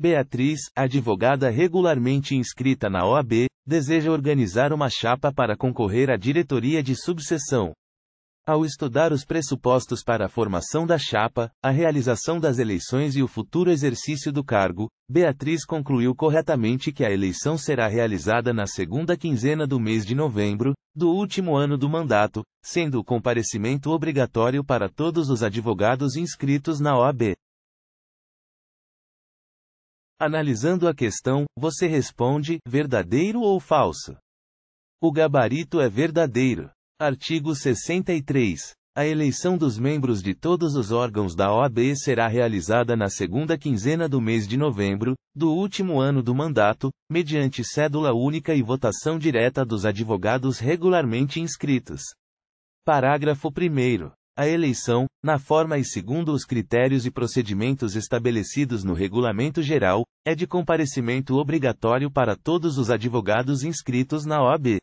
Beatriz, advogada regularmente inscrita na OAB, deseja organizar uma chapa para concorrer à diretoria de subseção. Ao estudar os pressupostos para a formação da chapa, a realização das eleições e o futuro exercício do cargo, Beatriz concluiu corretamente que a eleição será realizada na segunda quinzena do mês de novembro, do último ano do mandato, sendo o comparecimento obrigatório para todos os advogados inscritos na OAB. Analisando a questão, você responde: verdadeiro ou falso? O gabarito é verdadeiro. Artigo 63. A eleição dos membros de todos os órgãos da OAB será realizada na segunda quinzena do mês de novembro, do último ano do mandato, mediante cédula única e votação direta dos advogados regularmente inscritos. Parágrafo 1 a eleição, na forma e segundo os critérios e procedimentos estabelecidos no Regulamento Geral, é de comparecimento obrigatório para todos os advogados inscritos na OAB,